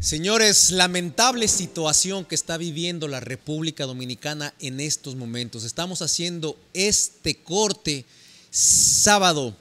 Señores, lamentable situación que está viviendo la República Dominicana en estos momentos. Estamos haciendo este corte sábado,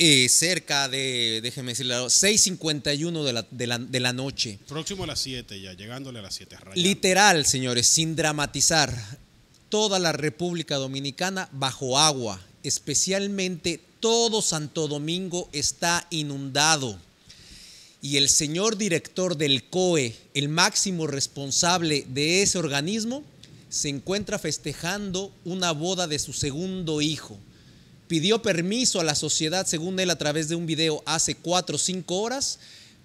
eh, cerca de, déjenme decirle, 6.51 de la, noche. Próximo a las 7 ya, llegándole a las 7. Literal, señores, sin dramatizar, toda la República Dominicana bajo agua, especialmente todo Santo Domingo está inundado y el señor director del COE, el máximo responsable de ese organismo, se encuentra festejando una boda de su segundo hijo. Pidió permiso a la sociedad, según él, a través de un video hace cuatro o cinco horas,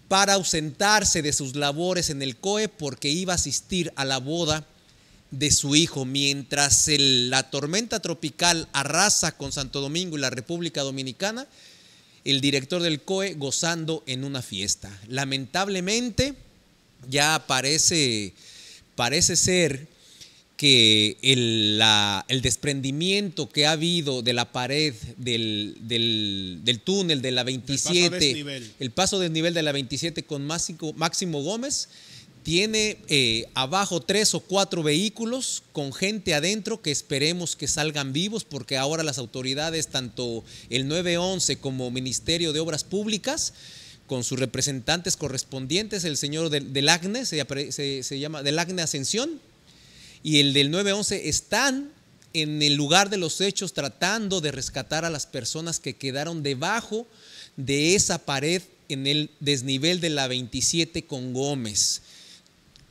para ausentarse de sus labores en el COE porque iba a asistir a la boda de su hijo. Mientras la tormenta tropical arrasa con Santo Domingo y la República Dominicana, el director del COE gozando en una fiesta. Lamentablemente, ya parece, parece ser que el, desprendimiento que ha habido de la pared del, del, túnel de la 27, el paso del nivel de la 27 con Máximo Gómez, tiene eh, abajo tres o cuatro vehículos con gente adentro que esperemos que salgan vivos porque ahora las autoridades, tanto el 911 como Ministerio de Obras Públicas, con sus representantes correspondientes, el señor del, ACNE, se, se, llama del ACNE Ascensión, y el del 911 están en el lugar de los hechos tratando de rescatar a las personas que quedaron debajo de esa pared en el desnivel de la 27 con Gómez.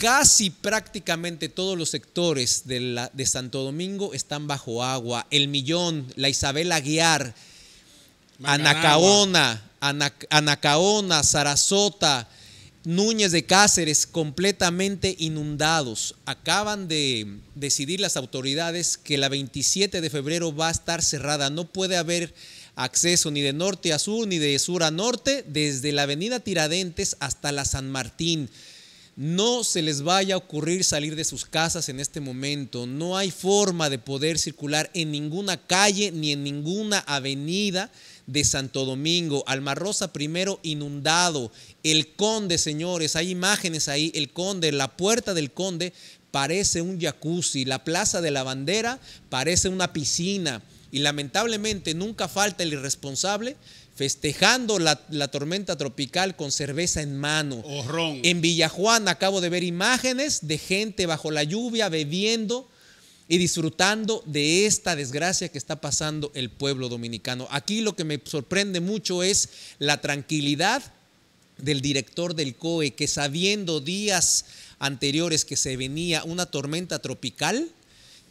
Casi prácticamente todos los sectores de, Santo Domingo están bajo agua. El Millón, la Isabel Aguiar, Anacaona, Anacaona, Sarasota, Núñez de Cáceres completamente inundados. Acaban de decidir las autoridades que la 27 de febrero va a estar cerrada. No puede haber acceso ni de norte a sur ni de sur a norte desde la avenida Tiradentes hasta la San Martín. No se les vaya a ocurrir salir de sus casas en este momento. No hay forma de poder circular en ninguna calle ni en ninguna avenida de Santo Domingo. Almarrosa primero inundado. El conde, señores, hay imágenes ahí. El conde, la puerta del conde parece un jacuzzi. La plaza de la bandera parece una piscina. Y lamentablemente nunca falta el irresponsable festejando la, tormenta tropical con cerveza en mano. En Villa En Villajuana acabo de ver imágenes de gente bajo la lluvia bebiendo y disfrutando de esta desgracia que está pasando el pueblo dominicano. Aquí lo que me sorprende mucho es la tranquilidad del director del COE, que sabiendo días anteriores que se venía una tormenta tropical,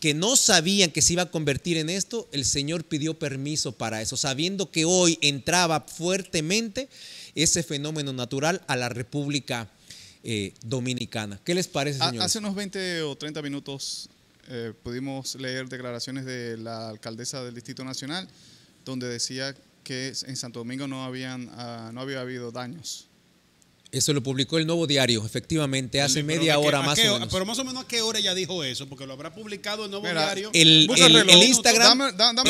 que no sabían que se iba a convertir en esto, el Señor pidió permiso para eso, sabiendo que hoy entraba fuertemente ese fenómeno natural a la República eh, Dominicana. ¿Qué les parece, señor? Hace unos 20 o 30 minutos eh, pudimos leer declaraciones de la alcaldesa del Distrito Nacional, donde decía que en Santo Domingo no, habían, ah, no había habido daños eso lo publicó el Nuevo Diario, efectivamente, hace media hora más o menos. Pero más o menos a qué hora ella dijo eso, porque lo habrá publicado el Nuevo Diario. El, Instagram, te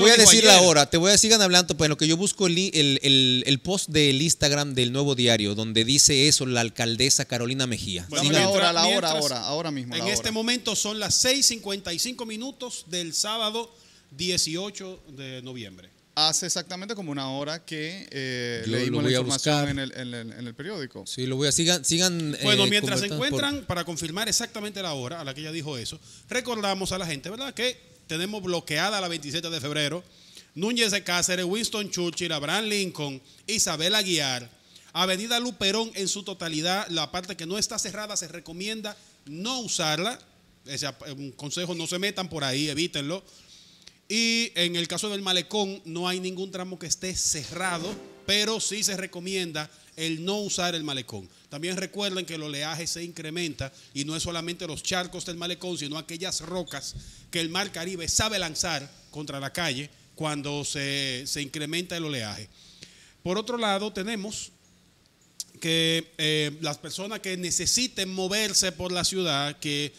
voy a decir la hora, te voy a seguir hablando, pues que yo busco el, post del Instagram del Nuevo Diario, donde dice eso la alcaldesa Carolina Mejía. la hora, la hora, ahora, ahora mismo. En este momento son las 6.55 minutos del sábado 18 de noviembre. Hace exactamente como una hora que eh, leímos la información en, el, periódico. Sí, lo voy a. Sigan. sigan eh, Bueno, mientras se encuentran, para confirmar exactamente la hora a la que ella dijo eso, recordamos a la gente, ¿verdad? Que tenemos bloqueada la 27 de febrero Núñez de Cáceres, Winston Churchill, Abraham Lincoln, Isabel Aguiar, Avenida Luperón en su totalidad, la parte que no está cerrada se recomienda no usarla. Ese, eh, un consejo, no se metan por ahí, evítenlo. Y en el caso del malecón no hay ningún tramo que esté cerrado, pero sí se recomienda el no usar el malecón. También recuerden que el oleaje se incrementa y no es solamente los charcos del malecón, sino aquellas rocas que el mar Caribe sabe lanzar contra la calle cuando se, incrementa el oleaje. Por otro lado, tenemos que eh, las personas que necesiten moverse por la ciudad, que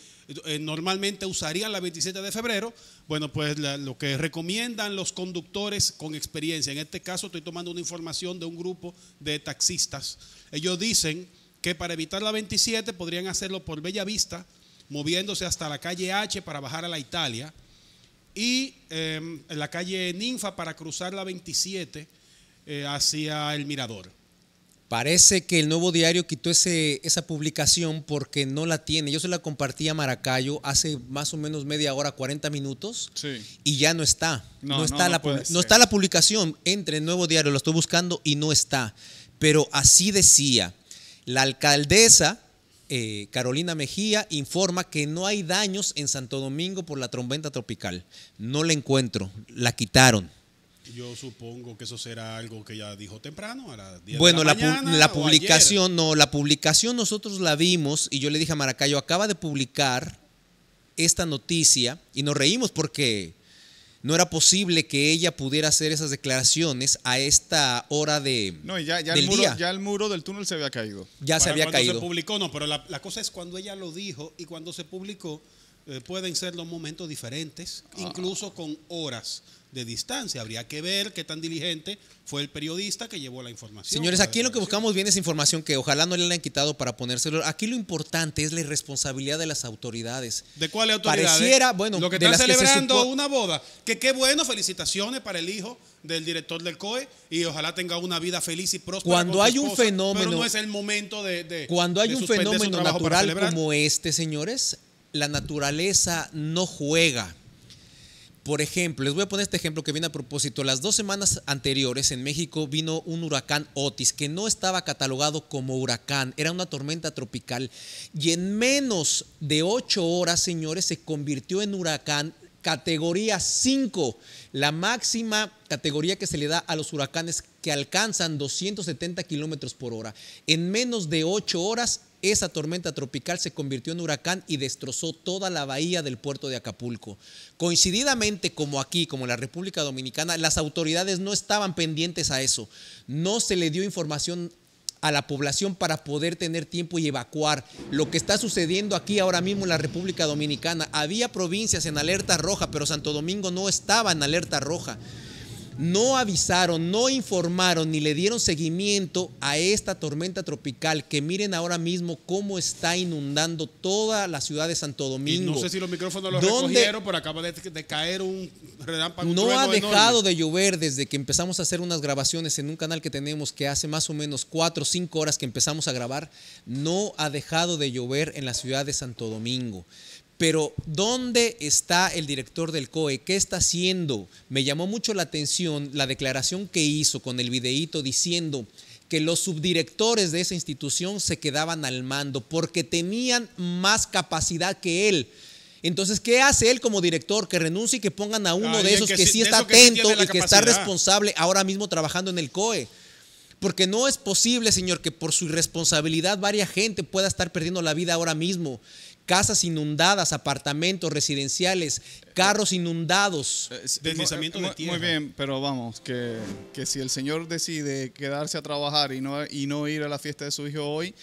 eh, normalmente usarían la 27 de febrero, bueno, pues lo que recomiendan los conductores con experiencia, en este caso estoy tomando una información de un grupo de taxistas, ellos dicen que para evitar la 27 podrían hacerlo por Bella Vista, moviéndose hasta la calle H para bajar a la Italia y em, la calle Ninfa para cruzar la 27 eh, hacia el Mirador. Parece que el nuevo diario quitó esa publicación porque no la tiene. Yo se la compartí a Maracayo hace más o menos media hora, 40 minutos, y ya no está. No, está, la, publicación. Entre el nuevo diario, lo estoy buscando y no está. Pero así decía, la alcaldesa eh, Carolina Mejía informa que no hay daños en Santo Domingo por la trombeta tropical. No la encuentro, la quitaron. Yo supongo que eso será algo que ella dijo temprano, a las 10 bueno, la, publicación no, la publicación nosotros la vimos y yo le dije a Maracayo, acaba de publicar esta noticia y nos reímos porque no era posible que ella pudiera hacer esas declaraciones a esta hora de no ya, ya el muro, ya el muro del túnel se había caído ya se había cuando se publicó no pero la, cosa es cuando ella lo dijo y cuando se publicó eh, pueden ser los momentos diferentes ah. incluso con horas de distancia. Habría que ver qué tan diligente fue el periodista que llevó la información. Señores, aquí lo que buscamos bien es información que ojalá no le han quitado para ponérselo. Aquí lo importante es la irresponsabilidad de las autoridades. ¿De cuáles autoridades? Pareciera, bueno, lo que están celebrando una boda. Que qué bueno, felicitaciones para el hijo del director del COE y ojalá tenga una vida feliz y próspera. Cuando hay un fenómeno, pero no es el momento de, cuando hay un fenómeno natural como este, señores, la naturaleza no juega por ejemplo, les voy a poner este ejemplo que viene a propósito. Las dos semanas anteriores en México vino un huracán Otis que no estaba catalogado como huracán, era una tormenta tropical y en menos de ocho horas, señores, se convirtió en huracán categoría 5, la máxima categoría que se le da a los huracanes que alcanzan 270 kilómetros por hora. En menos de ocho horas esa tormenta tropical se convirtió en huracán y destrozó toda la bahía del puerto de Acapulco. Coincididamente, como aquí, como en la República Dominicana, las autoridades no estaban pendientes a eso. No se le dio información a la población para poder tener tiempo y evacuar. Lo que está sucediendo aquí ahora mismo en la República Dominicana, había provincias en alerta roja, pero Santo Domingo no estaba en alerta roja no avisaron, no informaron ni le dieron seguimiento a esta tormenta tropical que miren ahora mismo cómo está inundando toda la ciudad de Santo Domingo. Y no sé si los micrófonos los recogieron, pero acaba de, caer un No ha dejado de llover desde que empezamos a hacer unas grabaciones en un canal que tenemos que hace más o menos cuatro, o cinco horas que empezamos a grabar. No ha dejado de llover en la ciudad de Santo Domingo. Pero ¿dónde está el director del COE? ¿Qué está haciendo? Me llamó mucho la atención la declaración que hizo con el videíto diciendo que los subdirectores de esa institución se quedaban al mando porque tenían más capacidad que él. Entonces, ¿qué hace él como director? Que renuncie y que pongan a uno de esos que, sí está atento y que está responsable ahora mismo trabajando en el COE. Porque no es posible, señor, que por su irresponsabilidad varia gente pueda estar perdiendo la vida ahora mismo casas inundadas, apartamentos residenciales, carros inundados. Eh, deslizamiento de eh, tierra. Muy bien, pero vamos, que, que, si el señor decide quedarse a trabajar y no, y no ir a la fiesta de su hijo hoy,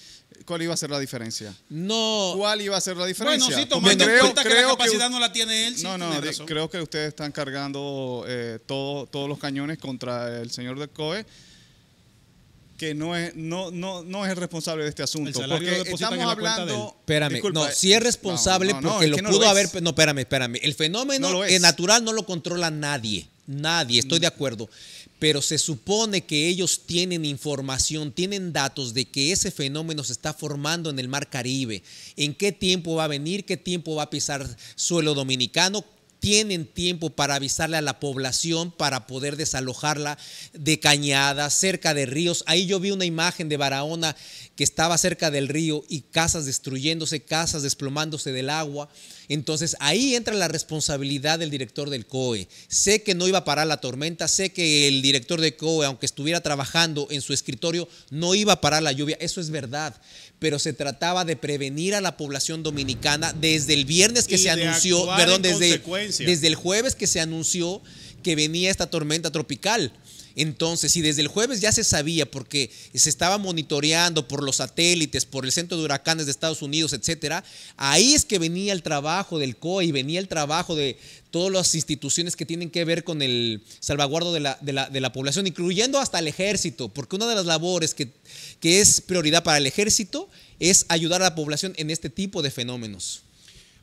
¿Cuál iba a ser la diferencia? No. ¿Cuál iba a ser la diferencia? Bueno, sí, tomando cuenta que la capacidad no la tiene él. no, no, creo que ustedes están cargando eh, todos los cañones contra el señor del COE que no es, no, no, no es el responsable de este asunto. Porque estamos hablando. Espérame, no, eh, si es responsable porque lo, pudo haber. No, espérame, espérame. El fenómeno es. natural no lo controla nadie. Nadie, estoy mm. de acuerdo. Pero se supone que ellos tienen información, tienen datos de que ese fenómeno se está formando en el Mar Caribe, en qué tiempo va a venir, qué tiempo va a pisar suelo dominicano, tienen tiempo para avisarle a la población para poder desalojarla de cañadas, cerca de ríos. Ahí yo vi una imagen de Barahona que estaba cerca del río y casas destruyéndose, casas desplomándose del agua. Entonces ahí entra la responsabilidad del director del COE. Sé que no iba a parar la tormenta, sé que el director del COE, aunque estuviera trabajando en su escritorio, no iba a parar la lluvia. Eso es verdad pero se trataba de prevenir a la población dominicana desde el viernes que se anunció, perdón, desde, desde el jueves que se anunció que venía esta tormenta tropical. Entonces, si desde el jueves ya se sabía, porque se estaba monitoreando por los satélites, por el centro de huracanes de Estados Unidos, etcétera, ahí es que venía el trabajo del e y venía el trabajo de todas las instituciones que tienen que ver con el salvaguardo de la, población, incluyendo hasta el ejército, porque una de las labores que es prioridad para el ejército es ayudar a la población en este tipo de fenómenos.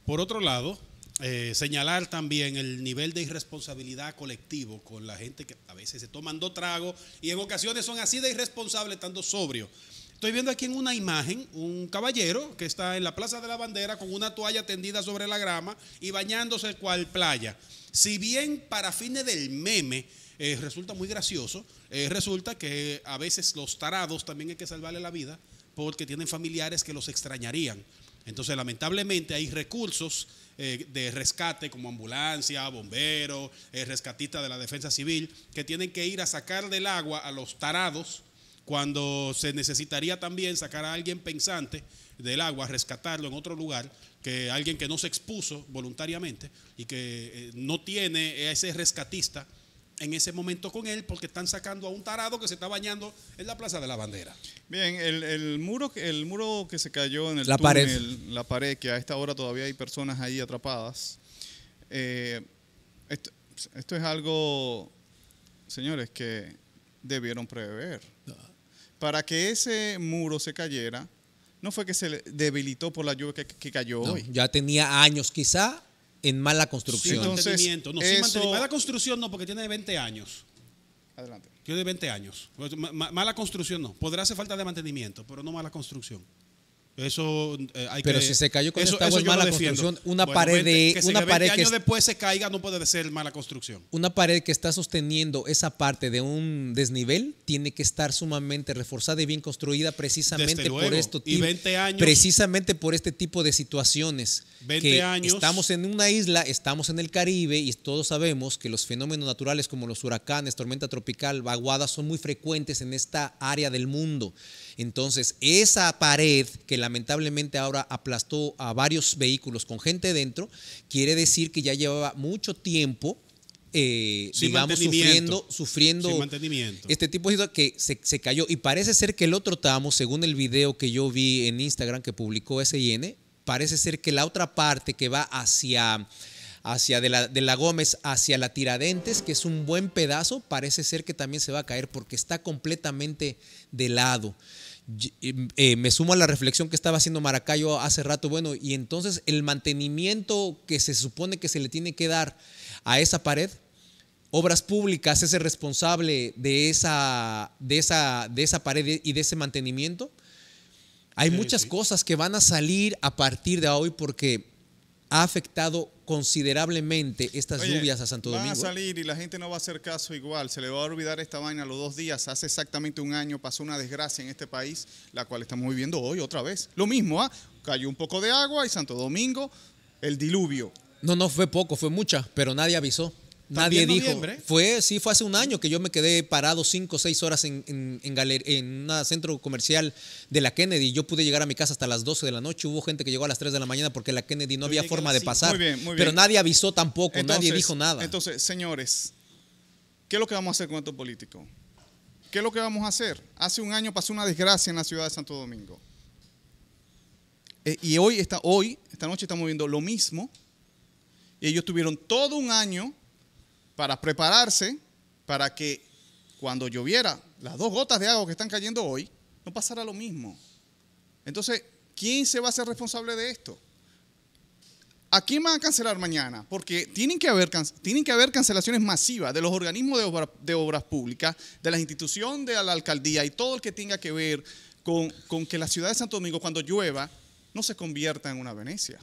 Por otro lado, eh, señalar también el nivel de irresponsabilidad colectivo con la gente que a veces se toman dos tragos y en ocasiones son así de irresponsables tanto sobrio. Estoy viendo aquí en una imagen un caballero que está en la Plaza de la Bandera con una toalla tendida sobre la grama y bañándose cual playa. Si bien para fines del meme eh, resulta muy gracioso, eh, resulta que a veces los tarados también hay que salvarle la vida porque tienen familiares que los extrañarían. Entonces, lamentablemente hay recursos eh, de rescate como ambulancia, bomberos, eh, rescatistas de la defensa civil, que tienen que ir a sacar del agua a los tarados cuando se necesitaría también sacar a alguien pensante del agua, rescatarlo en otro lugar, que alguien que no se expuso voluntariamente y que eh, no tiene ese rescatista en ese momento con él porque están sacando a un tarado que se está bañando en la Plaza de la Bandera. Bien, el, muro, el muro que se cayó en el la pared. la pared, que a esta hora todavía hay personas ahí atrapadas. Eh, esto, es algo, señores, que debieron prever. Para que ese muro se cayera, no fue que se debilitó por la lluvia que, cayó hoy. Ya tenía años, quizá en mala construcción. Sí, no, mala construcción no, porque tiene 20 años. Adelante. Tiene 20 años. Pues, mala construcción no. Podrá hacer falta de mantenimiento, pero no mala construcción. Eso eh, Pero si se cayó con eso, es mala construcción, una pared de una que después se caiga no puede ser mala construcción. Una pared que está sosteniendo esa parte de un desnivel tiene que estar sumamente reforzada y bien construida precisamente por esto precisamente por este tipo de situaciones. Estamos en una isla, estamos en el Caribe y todos sabemos que los fenómenos naturales como los huracanes, tormenta tropical, vaguadas son muy frecuentes en esta área del mundo. Entonces, esa pared que la lamentablemente ahora aplastó a varios vehículos con gente dentro, quiere decir que ya llevaba mucho tiempo eh, digamos, sufriendo, sufriendo este tipo de cosas que se, cayó. Y parece ser que el otro tamo según el video que yo vi en Instagram que publicó SIN, parece ser que la otra parte que va hacia, hacia la, de la Gómez, hacia la Tiradentes, que es un buen pedazo, parece ser que también se va a caer porque está completamente de lado. Eh, me sumo a la reflexión que estaba haciendo Maracayo hace rato, bueno, y entonces el mantenimiento que se supone que se le tiene que dar a esa pared, Obras Públicas es el responsable de esa, de esa, de esa pared y de ese mantenimiento. Hay muchas cosas que van a salir a partir de hoy porque ha afectado considerablemente estas lluvias a Santo Domingo. Van a salir y la gente no va a hacer caso igual. Se le va a olvidar esta vaina los dos días. Hace exactamente un año pasó una desgracia en este país, la cual estamos viviendo hoy otra vez. Lo mismo, ¿ah? Cayó un poco de agua y Santo Domingo, el diluvio. No, no fue poco, fue mucha, pero nadie avisó. Nadie dijo. Fue, sí, fue hace un año que yo me quedé parado cinco o seis horas en, en, en, un centro comercial de la Kennedy. Yo pude llegar a mi casa hasta las 12 de la noche. Hubo gente que llegó a las 3 de la mañana porque la Kennedy no había forma de pasar. Pero nadie avisó tampoco, nadie dijo nada. Entonces, señores, ¿qué es lo que vamos a hacer con estos políticos? ¿Qué es lo que vamos a hacer? Hace un año pasó una desgracia en la ciudad de Santo Domingo. E, y hoy, está hoy, esta noche estamos viendo lo mismo. Y ellos tuvieron todo un año para prepararse para que cuando lloviera las dos gotas de agua que están cayendo hoy, no pasara lo mismo. Entonces, ¿quién se va a ser responsable de esto? ¿A quién van a cancelar mañana? Porque tienen que haber, tienen que haber cancelaciones masivas de los organismos de, de obras públicas, de la institución de la alcaldía y todo el que tenga que ver con que la ciudad de Santo Domingo, cuando llueva, no se convierta en una Venecia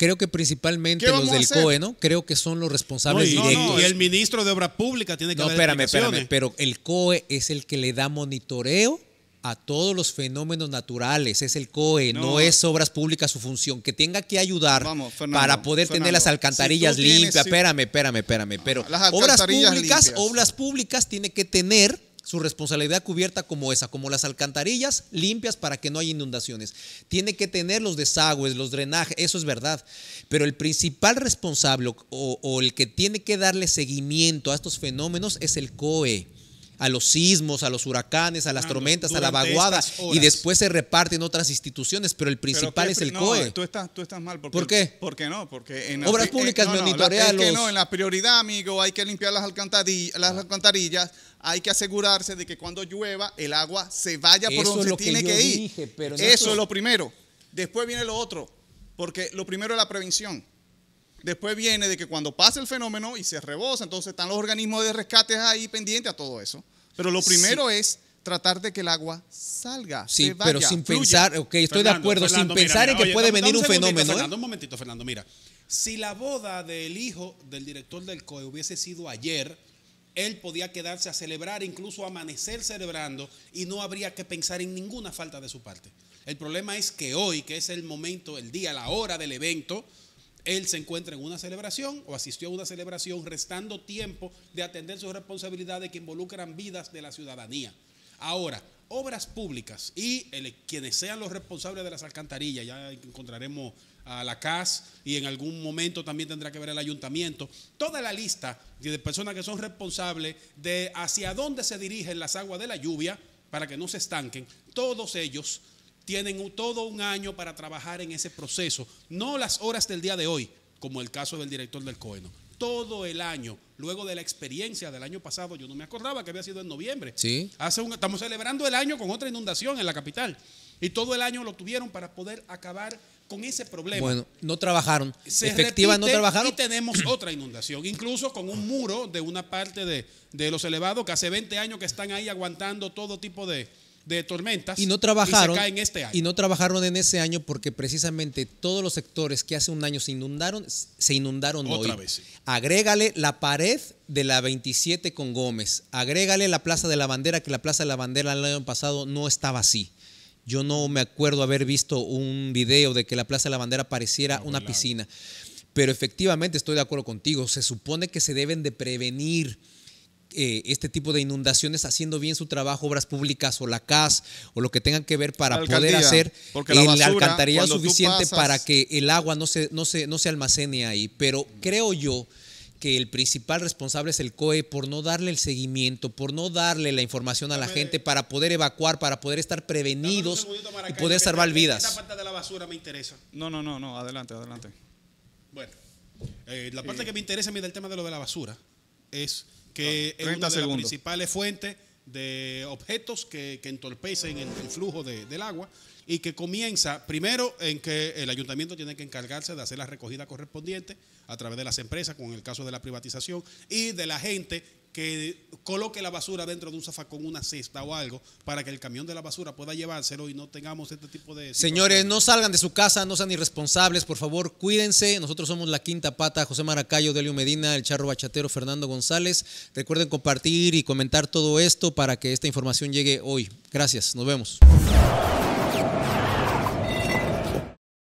creo que principalmente los del COE, ¿no? Creo que son los responsables directos. y el ministro de Obra Pública tiene que No, espérame, espérame, pero el COE es el que le da monitoreo a todos los fenómenos naturales, es el COE, no, es obras públicas su función, que tenga que ayudar para poder tener las alcantarillas limpias, espérame, espérame, espérame, pero las obras públicas, obras públicas tiene que tener su responsabilidad cubierta como esa, como las alcantarillas limpias para que no haya inundaciones. Tiene que tener los desagües, los drenajes, eso es verdad. Pero el principal responsable o, el que tiene que darle seguimiento a estos fenómenos es el COE a los sismos, a los huracanes, a las tormentas, a la vaguada y después se reparten otras instituciones, pero el principal es el COE. Tú estás, tú estás mal. ¿Por qué? Porque no, porque en obras eh, públicas eh, en la prioridad, amigo, hay que limpiar las alcantarillas, hay que asegurarse de que cuando llueva el agua se vaya por donde tiene que, ir. eso es lo primero. Después viene lo otro, porque lo primero es la prevención. Después viene de que cuando pasa el fenómeno y se rebosa, entonces están los organismos de rescate ahí pendientes a todo eso. Pero lo primero es tratar de que el agua salga. pero sin pensar, ok, estoy de acuerdo, sin pensar en que puede venir un, fenómeno. un momentito, Fernando, mira. Si la boda del hijo del director del COE hubiese sido ayer, él podía quedarse a celebrar, incluso amanecer celebrando, y no habría que pensar en ninguna falta de su parte. El problema es que hoy, que es el momento, el día, la hora del evento, él se encuentra en una celebración o asistió a una celebración restando tiempo de atender sus responsabilidades que involucran vidas de la ciudadanía. Ahora, obras públicas y quienes sean los responsables de las alcantarillas, ya encontraremos a la CAS y en algún momento también tendrá que ver el ayuntamiento, toda la lista de personas que son responsables de hacia dónde se dirigen las aguas de la lluvia para que no se estanquen, todos ellos tienen todo un año para trabajar en ese proceso, no las horas del día de hoy, como el caso del director del Coeno. Todo el año, luego de la experiencia del año pasado, yo no me acordaba que había sido en noviembre. Sí. Hace un, estamos celebrando el año con otra inundación en la capital. Y todo el año lo tuvieron para poder acabar con ese problema. Bueno, no trabajaron. Se no trabajaron. Y tenemos otra inundación, incluso con un muro de una parte de los elevados que hace 20 años que están ahí aguantando todo tipo de, de tormentas. Y no trabajaron. Este y, no trabajaron en ese año porque precisamente todos los sectores que hace un año se inundaron, se inundaron Otra hoy. Vez, Agrégale la pared de la 27 con Gómez. Agrégale la Plaza de la Bandera, que la Plaza de la Bandera el año pasado no estaba así. Yo no me acuerdo haber visto un video de que la Plaza de la Bandera pareciera una piscina. Pero efectivamente estoy de acuerdo contigo. Se supone que se deben de prevenir eh, este tipo de inundaciones haciendo bien su trabajo, obras públicas o la CAS o lo que tengan que ver para poder hacer el la alcantarillado suficiente para que el agua no se, no, se, no se almacene ahí. Pero creo yo que el principal responsable es el COE por no darle el seguimiento, por no darle la información a la gente para poder evacuar, para poder estar prevenidos y poder salvar vidas. Esta parte de la basura me interesa. No, no, no, no, adelante, adelante. Bueno, eh, la parte eh. que me interesa a mí del tema de lo de la basura es que es una de las principales fuentes de objetos que, entorpecen el, flujo del agua y que comienza primero en que el ayuntamiento tiene que encargarse de hacer la recogida correspondiente a través de las empresas, con el caso de la privatización, y de la gente que coloque la basura dentro de un zafacón, una cesta o algo, para que el camión de la basura pueda llevárselo y no tengamos este tipo de... Señores, no salgan de su casa, no sean irresponsables, por favor, cuídense. Nosotros somos La Quinta Pata, José Maracayo, Delio Medina, El Charro Bachatero, Fernando González. Recuerden compartir y comentar todo esto para que esta información llegue hoy. Gracias, nos vemos.